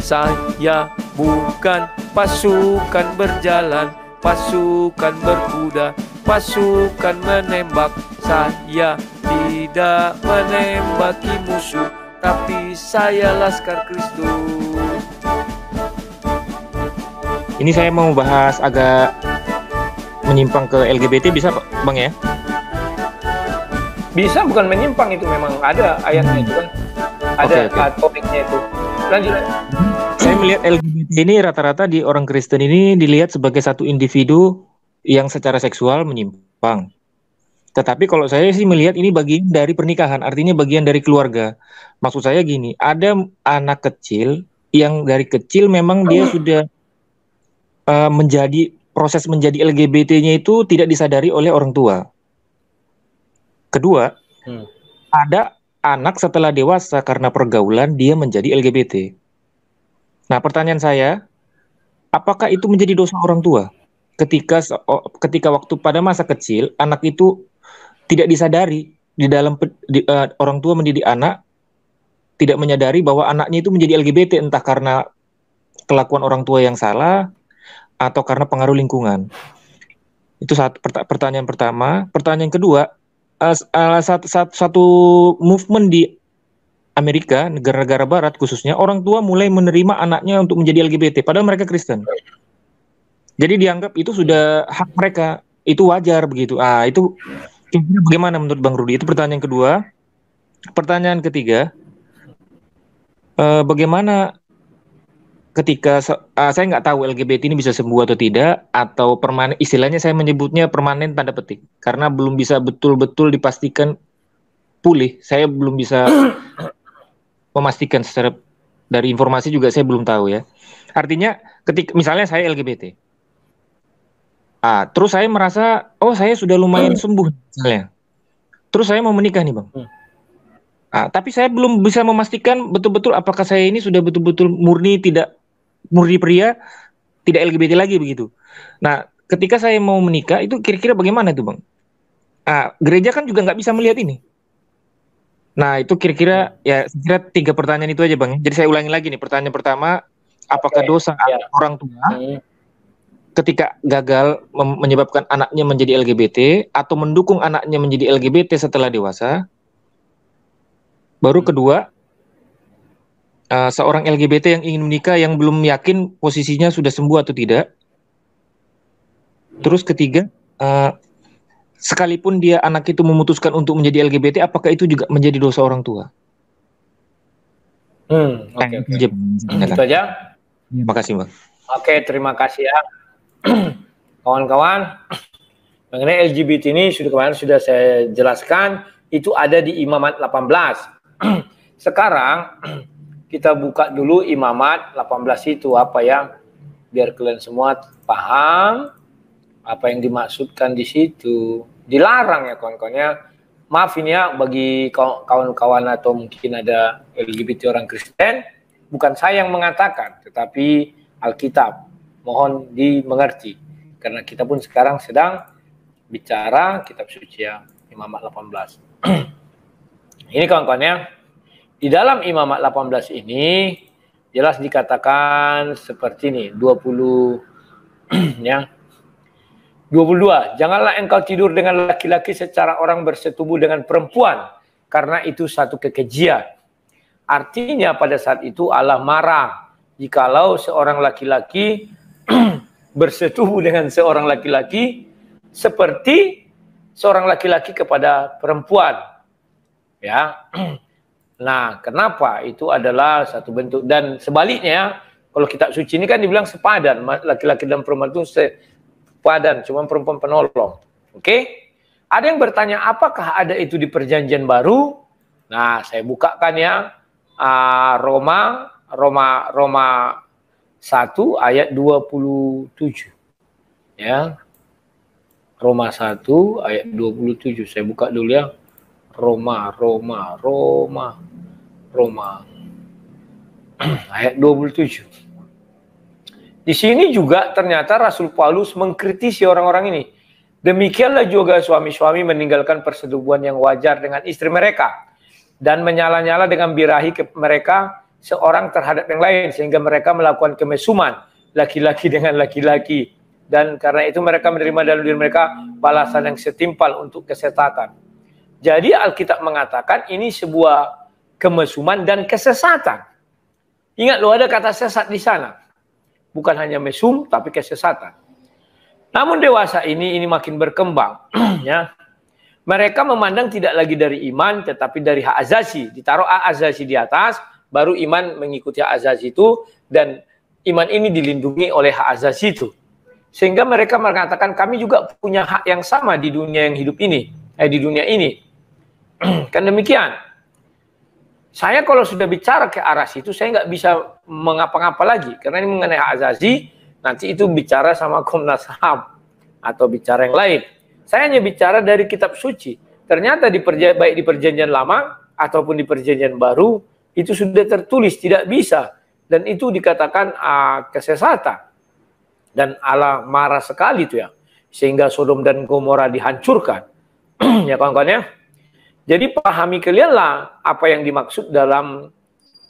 Saya bukan pasukan berjalan Pasukan berkuda Pasukan menembak Saya tidak menembaki musuh Tapi saya Laskar Kristus Ini saya mau bahas agak menyimpang ke LGBT bisa Pak Bang ya? Bisa bukan menyimpang itu memang ada ayatnya hmm. itu kan. Ada okay, okay. topiknya itu lanjut saya melihat LGBT ini rata-rata di orang Kristen ini dilihat sebagai satu individu yang secara seksual menyimpang. Tetapi kalau saya sih melihat ini bagian dari pernikahan, artinya bagian dari keluarga. Maksud saya gini, ada anak kecil yang dari kecil memang dia sudah uh, menjadi proses menjadi LGBT-nya itu tidak disadari oleh orang tua. Kedua, hmm. ada anak setelah dewasa karena pergaulan dia menjadi LGBT. Nah, pertanyaan saya, apakah itu menjadi dosa orang tua ketika ketika waktu pada masa kecil anak itu tidak disadari di dalam di, uh, orang tua mendidik anak tidak menyadari bahwa anaknya itu menjadi LGBT entah karena kelakuan orang tua yang salah atau karena pengaruh lingkungan. Itu saat pertanyaan pertama. Pertanyaan kedua, uh, eh, eh, satu, satu, satu movement di Amerika, negara-negara Barat khususnya, orang tua mulai menerima anaknya untuk menjadi LGBT, padahal mereka Kristen. Jadi dianggap itu sudah hak mereka, itu wajar begitu. Ah, itu bagaimana menurut Bang Rudi? Itu pertanyaan kedua. Pertanyaan ketiga, uh, bagaimana ketika uh, saya nggak tahu LGBT ini bisa sembuh atau tidak atau permanen istilahnya saya menyebutnya permanen tanda petik karena belum bisa betul-betul dipastikan pulih saya belum bisa memastikan secara dari informasi juga saya belum tahu ya artinya ketika misalnya saya LGBT ah terus saya merasa oh saya sudah lumayan hmm. sembuh misalnya terus saya mau menikah nih bang hmm. Ah, tapi saya belum bisa memastikan betul-betul apakah saya ini sudah betul-betul murni tidak murni pria tidak LGBT lagi begitu. Nah, ketika saya mau menikah itu kira-kira bagaimana itu bang? Ah, gereja kan juga nggak bisa melihat ini. Nah itu kira-kira ya kira tiga pertanyaan itu aja bang. Jadi saya ulangi lagi nih pertanyaan pertama, apakah okay. dosa ya. orang tua hmm. ketika gagal menyebabkan anaknya menjadi LGBT atau mendukung anaknya menjadi LGBT setelah dewasa? Baru kedua, Eh, seorang LGBT yang ingin menikah yang belum yakin posisinya sudah sembuh atau tidak. Terus ketiga, uh, sekalipun dia anak itu memutuskan untuk menjadi LGBT, apakah itu juga menjadi dosa orang tua? Hmm, oke. Okay, okay. Hmm, itu aja. Terima iya, kasih, Bang. Oke, okay, terima kasih ya. Kawan-kawan, mengenai LGBT ini sudah kemarin sudah saya jelaskan, itu ada di Imamat 18. Sekarang kita buka dulu imamat 18 itu apa ya biar kalian semua paham apa yang dimaksudkan di situ. Dilarang ya kawan-kawan ya. Maaf ini ya bagi kawan-kawan atau mungkin ada LGBT orang Kristen, bukan saya yang mengatakan, tetapi Alkitab. Mohon dimengerti. Karena kita pun sekarang sedang bicara kitab suci yang Imamat 18. ini kawan-kawan ya. Di dalam imamat 18 ini jelas dikatakan seperti ini 20 ya 22 janganlah engkau tidur dengan laki-laki secara orang bersetubuh dengan perempuan karena itu satu kekejian artinya pada saat itu Allah marah jikalau seorang laki-laki bersetubuh dengan seorang laki-laki seperti seorang laki-laki kepada perempuan ya Nah, kenapa? Itu adalah satu bentuk. Dan sebaliknya, kalau kita suci ini kan dibilang sepadan. Laki-laki dan perempuan itu sepadan, cuma perempuan penolong. Oke? Okay? Ada yang bertanya, apakah ada itu di perjanjian baru? Nah, saya bukakan ya. Uh, Roma, Roma, Roma 1 ayat 27. Ya. Roma 1 ayat 27. Saya buka dulu ya. Roma, Roma, Roma, Roma. Ayat 27. Di sini juga ternyata Rasul Paulus mengkritisi orang-orang ini. Demikianlah juga suami-suami meninggalkan persetubuhan yang wajar dengan istri mereka dan menyala-nyala dengan birahi ke mereka seorang terhadap yang lain sehingga mereka melakukan kemesuman laki-laki dengan laki-laki dan karena itu mereka menerima dalam diri mereka balasan yang setimpal untuk kesetakan. Jadi Alkitab mengatakan ini sebuah kemesuman dan kesesatan. Ingat lo ada kata sesat di sana. Bukan hanya mesum tapi kesesatan. Namun dewasa ini ini makin berkembang ya. Mereka memandang tidak lagi dari iman tetapi dari hak azazi. Ditaruh hak azazi di atas baru iman mengikuti hak azazi itu dan iman ini dilindungi oleh hak azazi itu. Sehingga mereka mengatakan kami juga punya hak yang sama di dunia yang hidup ini, eh di dunia ini. kan demikian. Saya kalau sudah bicara ke arah situ, saya nggak bisa mengapa-ngapa lagi. Karena ini mengenai hak azazi, nanti itu bicara sama Komnas HAM atau bicara yang lain. Saya hanya bicara dari kitab suci. Ternyata di perja baik di perjanjian lama ataupun di perjanjian baru, itu sudah tertulis, tidak bisa. Dan itu dikatakan uh, kesesatan. Dan Allah marah sekali itu ya. Sehingga Sodom dan Gomora dihancurkan. ya kawan-kawan ya. Jadi pahami kalianlah apa yang dimaksud dalam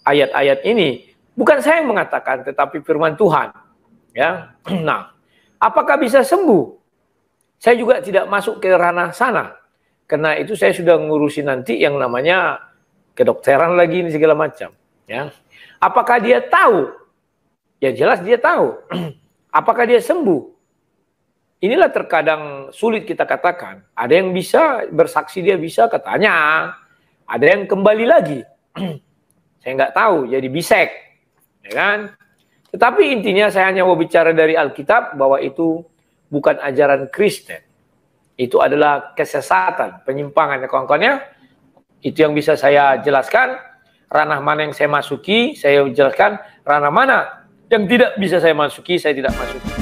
ayat-ayat ini. Bukan saya yang mengatakan, tetapi firman Tuhan. Ya, nah, apakah bisa sembuh? Saya juga tidak masuk ke ranah sana. Karena itu saya sudah ngurusi nanti yang namanya kedokteran lagi ini segala macam. Ya, apakah dia tahu? Ya jelas dia tahu. apakah dia sembuh? Inilah terkadang sulit kita katakan. Ada yang bisa bersaksi dia bisa katanya. Ada yang kembali lagi. saya nggak tahu jadi bisek. Ya kan? Tetapi intinya saya hanya mau bicara dari Alkitab bahwa itu bukan ajaran Kristen. Itu adalah kesesatan, penyimpangan ya kawan-kawan ya. Itu yang bisa saya jelaskan. Ranah mana yang saya masuki, saya jelaskan. Ranah mana yang tidak bisa saya masuki, saya tidak masuki.